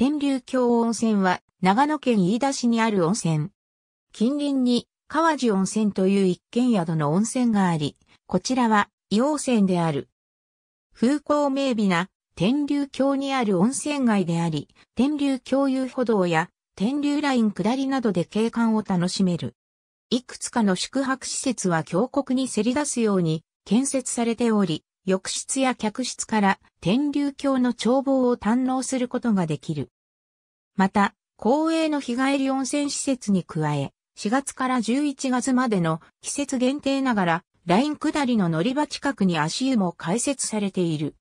天竜峡温泉は長野県飯田市にある温泉。近隣に川地温泉という一軒宿の温泉があり、こちらは硫黄泉である。風光明媚な天竜峡にある温泉街であり、天竜峡遊歩道や天竜ライン下りなどで景観を楽しめる。いくつかの宿泊施設は峡谷にせり出すように建設されており、浴室や客室から天竜橋の眺望を堪能することができる。また、公営の日帰り温泉施設に加え、4月から11月までの季節限定ながら、ライン下りの乗り場近くに足湯も開設されている。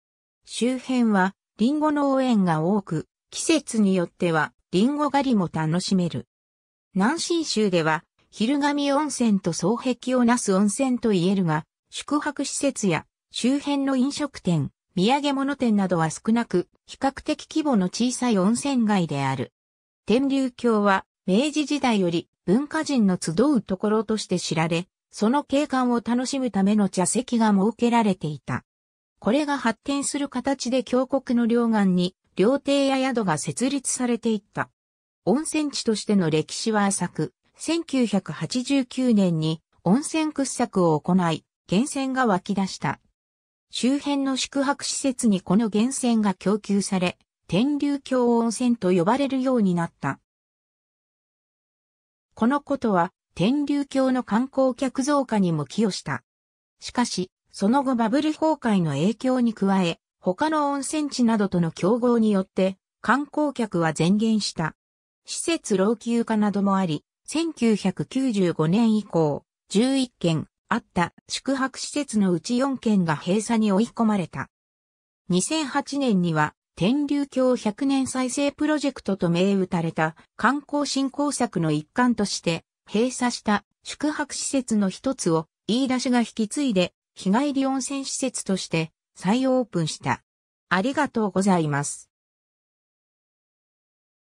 周辺は、リンゴ農園が多く、季節によっては、リンゴ狩りも楽しめる。南信州では、昼神温泉と双璧をなす温泉と言えるが、宿泊施設や周辺の飲食店、土産物店などは少なく、比較的規模の小さい温泉街である。天竜峡は、明治時代より文化人の集うところとして知られ、その景観を楽しむための茶席が設けられていた。これが発展する形で峡谷の両岸に、料亭や宿が設立されていった。温泉地としての歴史は浅く、1989年に温泉掘削を行い、源泉が湧き出した。周辺の宿泊施設にこの源泉が供給され、天竜峡温泉と呼ばれるようになった。このことは、天竜峡の観光客増加にも寄与した。しかし、その後バブル崩壊の影響に加え、他の温泉地などとの競合によって、観光客は前減した。施設老朽化などもあり、1995年以降、11件、あった宿泊施設のうち4件が閉鎖に追い込まれた。2008年には天竜橋100年再生プロジェクトと銘打たれた観光振興策の一環として閉鎖した宿泊施設の一つを飯田市が引き継いで日帰り温泉施設として再オープンした。ありがとうございます。